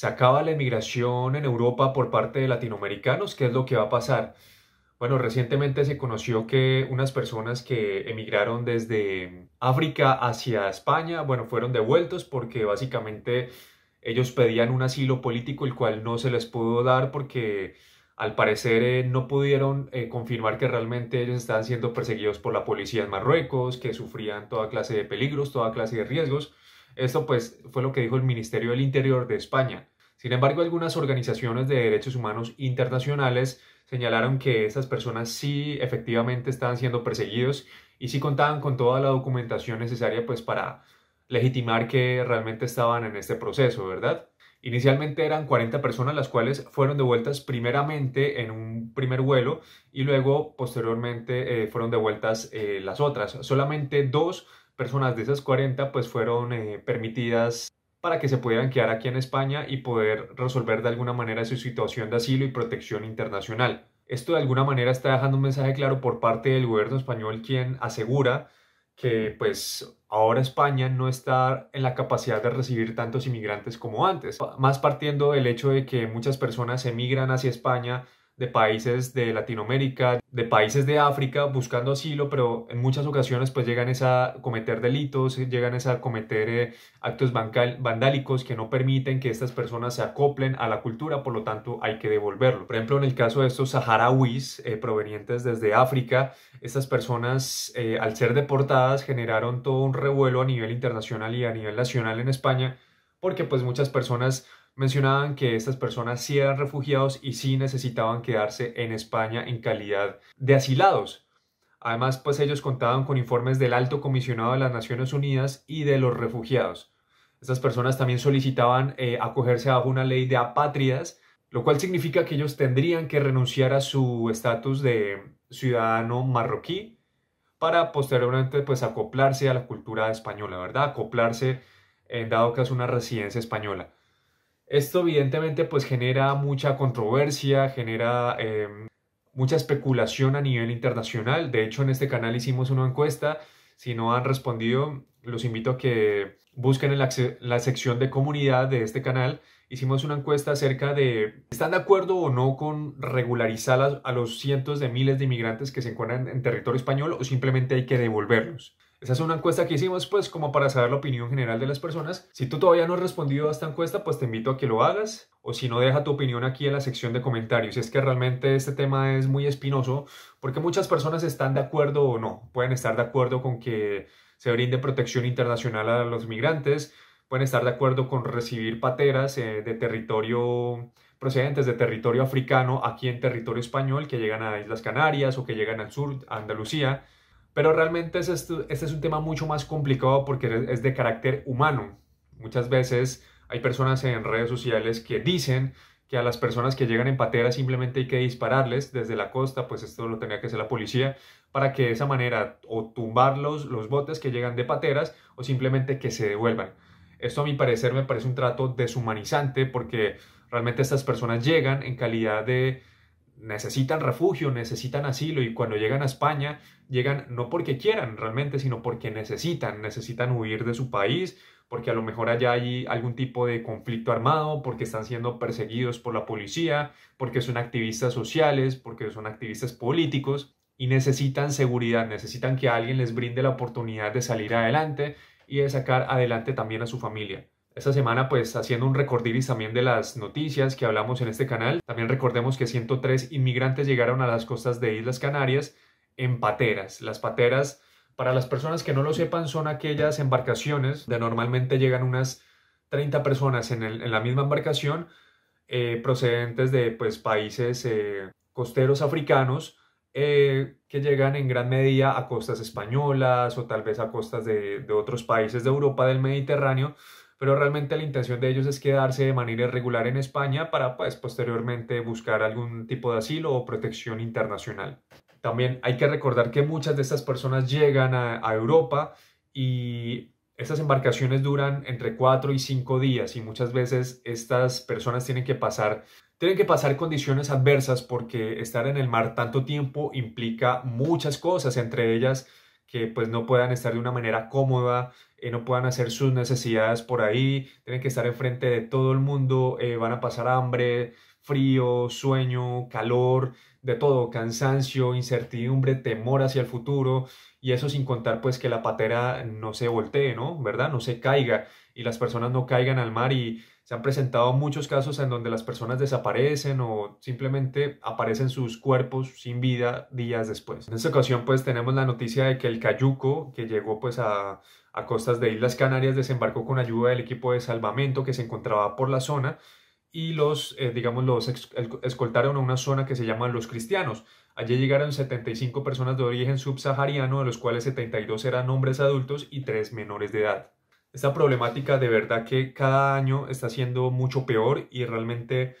se acaba la emigración en Europa por parte de latinoamericanos, ¿qué es lo que va a pasar? Bueno, recientemente se conoció que unas personas que emigraron desde África hacia España, bueno, fueron devueltos porque básicamente ellos pedían un asilo político el cual no se les pudo dar porque al parecer eh, no pudieron eh, confirmar que realmente ellos estaban siendo perseguidos por la policía en Marruecos, que sufrían toda clase de peligros, toda clase de riesgos. Esto pues fue lo que dijo el Ministerio del Interior de España. Sin embargo, algunas organizaciones de derechos humanos internacionales señalaron que estas personas sí efectivamente estaban siendo perseguidos y sí contaban con toda la documentación necesaria pues para legitimar que realmente estaban en este proceso, ¿verdad? Inicialmente eran 40 personas las cuales fueron devueltas primeramente en un primer vuelo y luego posteriormente eh, fueron devueltas eh, las otras. Solamente dos personas de esas 40 pues fueron eh, permitidas para que se pudieran quedar aquí en España y poder resolver de alguna manera su situación de asilo y protección internacional. Esto de alguna manera está dejando un mensaje claro por parte del gobierno español quien asegura que pues ahora España no está en la capacidad de recibir tantos inmigrantes como antes, más partiendo del hecho de que muchas personas emigran hacia España de países de Latinoamérica, de países de África buscando asilo, pero en muchas ocasiones pues llegan a cometer delitos, llegan a cometer eh, actos vandálicos que no permiten que estas personas se acoplen a la cultura, por lo tanto hay que devolverlo. Por ejemplo, en el caso de estos saharauis eh, provenientes desde África, estas personas eh, al ser deportadas generaron todo un revuelo a nivel internacional y a nivel nacional en España porque pues muchas personas mencionaban que estas personas sí eran refugiados y sí necesitaban quedarse en España en calidad de asilados. Además, pues ellos contaban con informes del Alto Comisionado de las Naciones Unidas y de los refugiados. Estas personas también solicitaban eh, acogerse bajo una ley de apátridas, lo cual significa que ellos tendrían que renunciar a su estatus de ciudadano marroquí para posteriormente pues acoplarse a la cultura española, ¿verdad? Acoplarse en dado caso una residencia española. Esto evidentemente pues genera mucha controversia, genera em, mucha especulación a nivel internacional. De hecho en este canal hicimos una encuesta. Si no han respondido, los invito a que busquen en la, sección de comunidad de este canal. Hicimos una encuesta acerca de, ¿están de acuerdo o no con regularizar a los cientos de miles de inmigrantes que se encuentran en territorio español o simplemente hay que devolverlos? Esa es una encuesta que hicimos pues como para saber la opinión general de las personas. Si tú todavía no has respondido a esta encuesta, pues te invito a que lo hagas o si no deja tu opinión aquí en la sección de comentarios. Es que realmente este tema es muy espinoso porque muchas personas están de acuerdo o no. Pueden estar de acuerdo con que se brinde protección internacional a los migrantes, pueden estar de acuerdo con recibir pateras eh, de territorio procedentes de territorio africano aquí en territorio español que llegan a Islas Canarias o que llegan al sur, a Andalucía. Pero realmente este es un tema mucho más complicado porque es de carácter humano. Muchas veces hay personas en redes sociales que dicen que a las personas que llegan en pateras simplemente hay que dispararles desde la costa, pues esto lo tenía que hacer la policía, para que de esa manera o tumbarlos los botes que llegan de pateras o simplemente que se devuelvan. Esto a mi parecer me parece un trato deshumanizante porque realmente estas personas llegan en calidad de necesitan refugio, necesitan asilo y cuando llegan a España llegan no porque quieran realmente, sino porque necesitan, necesitan huir de su país, porque a lo mejor allá hay algún tipo de conflicto armado, porque están siendo perseguidos por la policía, porque son activistas sociales, porque son activistas políticos y necesitan seguridad, necesitan que alguien les brinde la oportunidad de salir adelante y de sacar adelante también a su familia. Esta semana, pues haciendo un recordiris también de las noticias que hablamos en este canal, también recordemos que 103 inmigrantes llegaron a las costas de Islas Canarias en pateras. Las pateras, para las personas que no lo sepan, son aquellas embarcaciones de normalmente llegan unas 30 personas en, la misma embarcación eh, procedentes de pues, países eh, costeros africanos eh, que llegan en gran medida a costas españolas o tal vez a costas de, de, otros países de Europa del Mediterráneo, pero realmente la intención de ellos es quedarse de manera irregular en España para pues, posteriormente buscar algún tipo de asilo o protección internacional. También hay que recordar que muchas de estas personas llegan a, Europa y estas embarcaciones duran entre 4 y 5 días y muchas veces estas personas tienen que pasar tienen que pasar condiciones adversas porque estar en el mar tanto tiempo implica muchas cosas, entre ellas que pues no puedan estar de una manera cómoda, eh, no puedan hacer sus necesidades por ahí, tienen que estar enfrente de todo el mundo, eh, van a pasar hambre, frío, sueño, calor, de todo, cansancio, incertidumbre, temor hacia el futuro, y eso sin contar pues que la patera no se voltee, ¿no? ¿Verdad? No se caiga y las personas no caigan al mar y se han presentado muchos casos en donde las personas desaparecen o simplemente aparecen sus cuerpos sin vida días después. En esta ocasión pues tenemos la noticia de que el Cayuco, que llegó pues a, a costas de Islas Canarias, desembarcó con ayuda del equipo de salvamento que se encontraba por la zona y los, eh, digamos, los escoltaron a una zona que se llama Los Cristianos. Allí llegaron 75 personas de origen subsahariano, de los cuales 72 eran hombres adultos y 3 menores de edad. Esta problemática de verdad que cada año está siendo mucho peor y realmente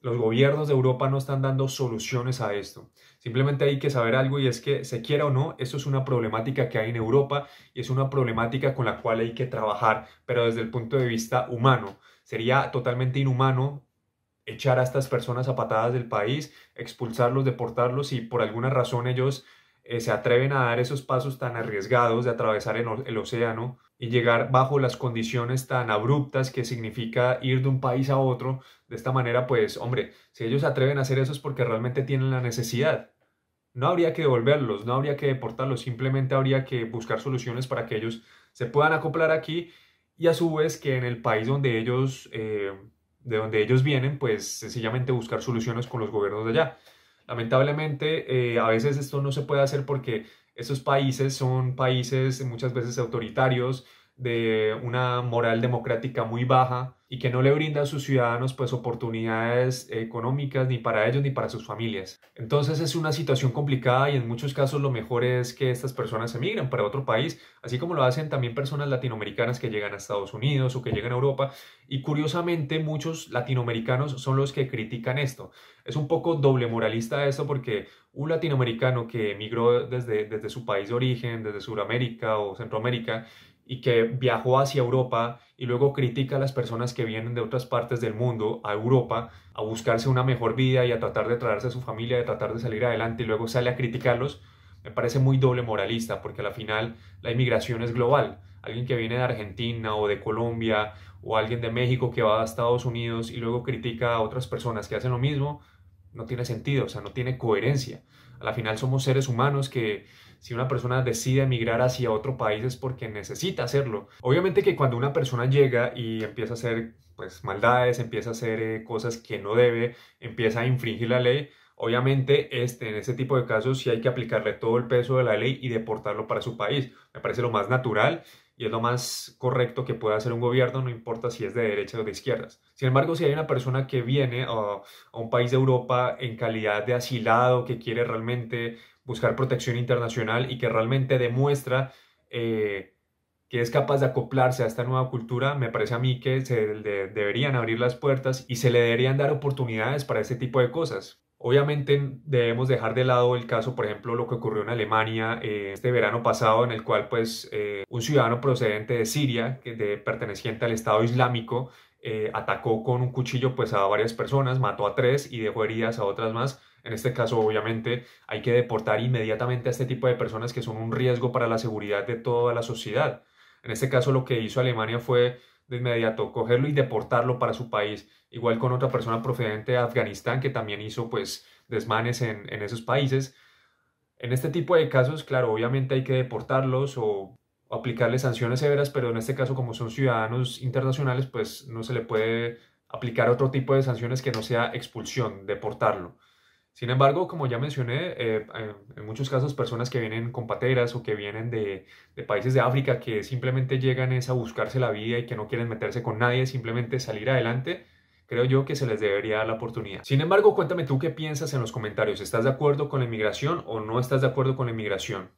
los gobiernos de Europa no están dando soluciones a esto. Simplemente hay que saber algo y es que se quiera o no, esto es una problemática que hay en Europa y es una problemática con la cual hay que trabajar, pero desde el punto de vista humano Sería totalmente inhumano echar a estas personas a patadas del país, expulsarlos, deportarlos y por alguna razón ellos eh, se atreven a dar esos pasos tan arriesgados de atravesar el, océano y llegar bajo las condiciones tan abruptas que significa ir de un país a otro. De esta manera, pues, hombre, si ellos se atreven a hacer eso es porque realmente tienen la necesidad. No habría que devolverlos, no habría que deportarlos, simplemente habría que buscar soluciones para que ellos se puedan acoplar aquí y a su vez que en el país donde ellos, eh, de donde ellos vienen, pues sencillamente buscar soluciones con los gobiernos de allá. Lamentablemente, eh, a veces esto no se puede hacer porque esos países son países muchas veces autoritarios, de una moral democrática muy baja y que no le brinda a sus ciudadanos pues oportunidades económicas ni para ellos ni para sus familias. Entonces es una situación complicada y en muchos casos lo mejor es que estas personas emigren para otro país, así como lo hacen también personas latinoamericanas que llegan a Estados Unidos o que llegan a Europa y curiosamente muchos latinoamericanos son los que critican esto. Es un poco doble moralista esto porque un latinoamericano que emigró desde, desde su país de origen, desde Sudamérica o Centroamérica y que viajó hacia Europa y luego critica a las personas que vienen de otras partes del mundo a Europa a buscarse una mejor vida y a tratar de traerse a su familia, a tratar de salir adelante y luego sale a criticarlos, me parece muy doble moralista porque a la final la inmigración es global. Alguien que viene de Argentina o de Colombia o alguien de México que va a Estados Unidos y luego critica a otras personas que hacen lo mismo, no tiene sentido, o sea, no tiene coherencia. a la final somos seres humanos que si una persona decide emigrar hacia otro país es porque necesita hacerlo. Obviamente que cuando una persona llega y empieza a hacer pues maldades, empieza a hacer eh, cosas que no debe, empieza a infringir la ley, Obviamente, este, en este tipo de casos sí hay que aplicarle todo el peso de la ley y deportarlo para su país. Me parece lo más natural y es lo más correcto que pueda hacer un gobierno, no importa si es de derecha o de izquierdas. Sin embargo, si hay una persona que viene a un país de Europa en calidad de asilado, que quiere realmente buscar protección internacional y que realmente demuestra eh, que es capaz de acoplarse a esta nueva cultura, me parece a mí que se deberían abrir las puertas y se le deberían dar oportunidades para este tipo de cosas. Obviamente debemos dejar de lado el caso, por ejemplo, lo que ocurrió en Alemania eh, este verano pasado, en el cual pues eh, un ciudadano procedente de Siria, que de, perteneciente al Estado Islámico, atacó con un cuchillo pues a varias personas, mató a tres y dejó heridas a otras más. En este caso, obviamente, hay que deportar inmediatamente a este tipo de personas que son un riesgo para la seguridad de toda la sociedad. En este caso, lo que hizo Alemania fue de inmediato cogerlo y deportarlo para su país, igual con otra persona procedente de Afganistán que también hizo pues desmanes en, esos países. En este tipo de casos, claro, obviamente hay que deportarlos o aplicarles sanciones severas, pero en este caso como son ciudadanos internacionales, pues no se le puede aplicar otro tipo de sanciones que no sea expulsión, deportarlo. Sin embargo, como ya mencioné, eh, en muchos casos personas que vienen con pateras o que vienen de, de, países de África que simplemente llegan es a buscarse la vida y que no quieren meterse con nadie, simplemente salir adelante, creo yo que se les debería dar la oportunidad. Sin embargo, cuéntame tú qué piensas en los comentarios. ¿Estás de acuerdo con la inmigración o no estás de acuerdo con la inmigración?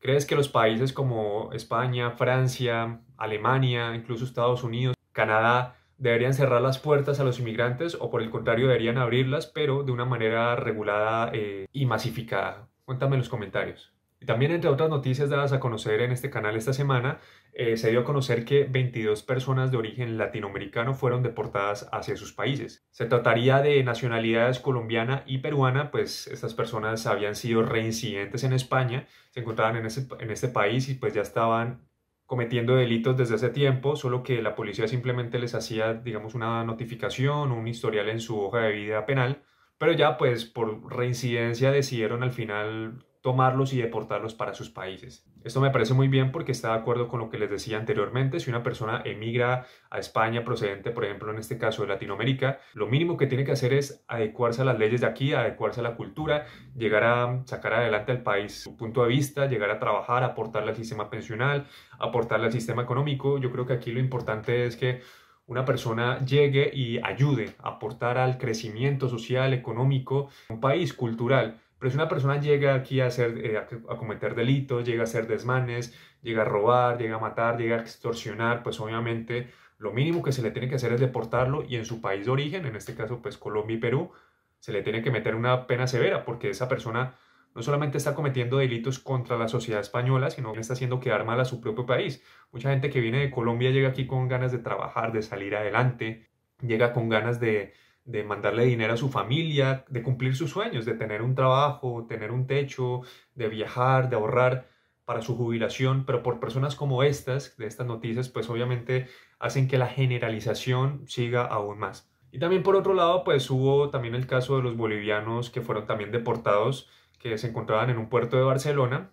¿Crees que los países como España, Francia, Alemania, incluso Estados Unidos, Canadá, deberían cerrar las puertas a los inmigrantes o por el contrario deberían abrirlas, pero de una manera regulada eh, y masificada. Cuéntame en los comentarios. Y también entre otras noticias dadas a conocer en este canal esta semana, eh, se dio a conocer que 22 personas de origen latinoamericano fueron deportadas hacia sus países. Se trataría de nacionalidades colombiana y peruana, pues estas personas habían sido reincidentes en España, se encontraban en ese en este país y pues ya estaban cometiendo delitos desde hace tiempo, solo que la policía simplemente les hacía, digamos, una notificación, un historial en su hoja de vida penal, pero ya pues por reincidencia decidieron al final tomarlos y deportarlos para sus países. Esto me parece muy bien porque está de acuerdo con lo que les decía anteriormente, si una persona emigra a España procedente, por ejemplo, en este caso de Latinoamérica, lo mínimo que tiene que hacer es adecuarse a las leyes de aquí, adecuarse a la cultura, llegar a sacar adelante al país su punto de vista, llegar a trabajar, aportarle al sistema pensional, aportarle al sistema económico. Yo creo que aquí lo importante es que una persona llegue y ayude a aportar al crecimiento social, económico, un país cultural. Pero si una persona llega aquí eh, a, a cometer delitos, llega a hacer desmanes, llega a robar, llega a matar, llega a extorsionar, pues obviamente lo mínimo que se le tiene que hacer es deportarlo y en su país de origen, en este caso pues Colombia y Perú, se le tiene que meter una pena severa porque esa persona no solamente está cometiendo delitos contra la sociedad española, sino que está haciendo quedar mal a su propio país. Mucha gente que viene de Colombia llega aquí con ganas de trabajar, de salir adelante, llega con ganas de, de mandarle dinero a su familia, de cumplir sus sueños, de tener un trabajo, tener un techo, de viajar, de ahorrar para su jubilación, pero por personas como estas, de estas noticias, pues obviamente hacen que la generalización siga aún más. Y también por otro lado, pues hubo también el caso de los bolivianos que fueron también deportados, que se encontraban en un puerto de Barcelona,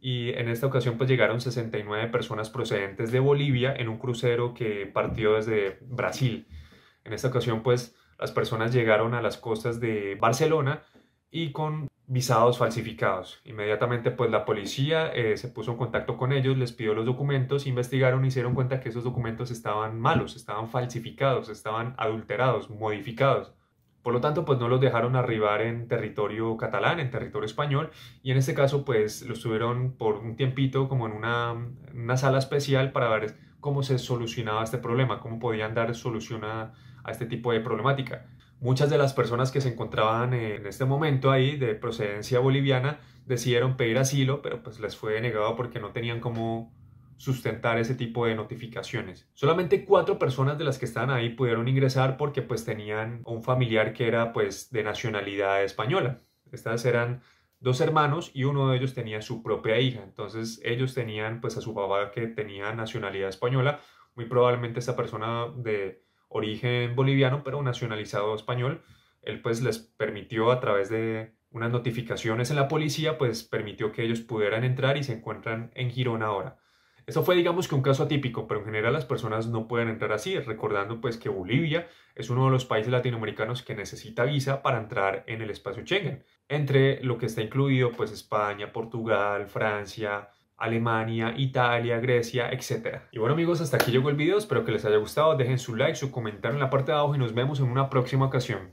y en esta ocasión pues llegaron 69 personas procedentes de Bolivia en un crucero que partió desde Brasil. En esta ocasión pues las personas llegaron a las costas de Barcelona y con visados falsificados. Inmediatamente pues la policía eh, se puso en contacto con ellos, les pidió los documentos, investigaron y hicieron cuenta que esos documentos estaban malos, estaban falsificados, estaban adulterados, modificados. Por lo tanto, pues no los dejaron arribar en territorio catalán, en territorio español, y en este caso, pues los tuvieron por un tiempito como en una, una sala especial para ver cómo se solucionaba este problema, cómo podían dar solución a, a este tipo de problemática. Muchas de las personas que se encontraban en este momento ahí de procedencia boliviana decidieron pedir asilo, pero pues les fue denegado porque no tenían cómo sustentar ese tipo de notificaciones. Solamente cuatro personas de las que estaban ahí pudieron ingresar porque pues tenían un familiar que era pues de nacionalidad española. Estas eran dos hermanos y uno de ellos tenía su propia hija. Entonces ellos tenían pues a su papá que tenía nacionalidad española. Muy probablemente esta persona de origen boliviano, pero nacionalizado español, él pues les permitió a través de unas notificaciones en la policía, pues permitió que ellos pudieran entrar y se encuentran en Girona ahora. Eso fue digamos que un caso atípico, pero en general las personas no pueden entrar así, recordando pues que Bolivia es uno de los países latinoamericanos que necesita visa para entrar en el espacio Schengen, entre lo que está incluido pues España, Portugal, Francia, Alemania, Italia, Grecia, etc. Y bueno amigos, hasta aquí llegó el video, espero que les haya gustado, dejen su like, su comentario en la parte de abajo y nos vemos en una próxima ocasión.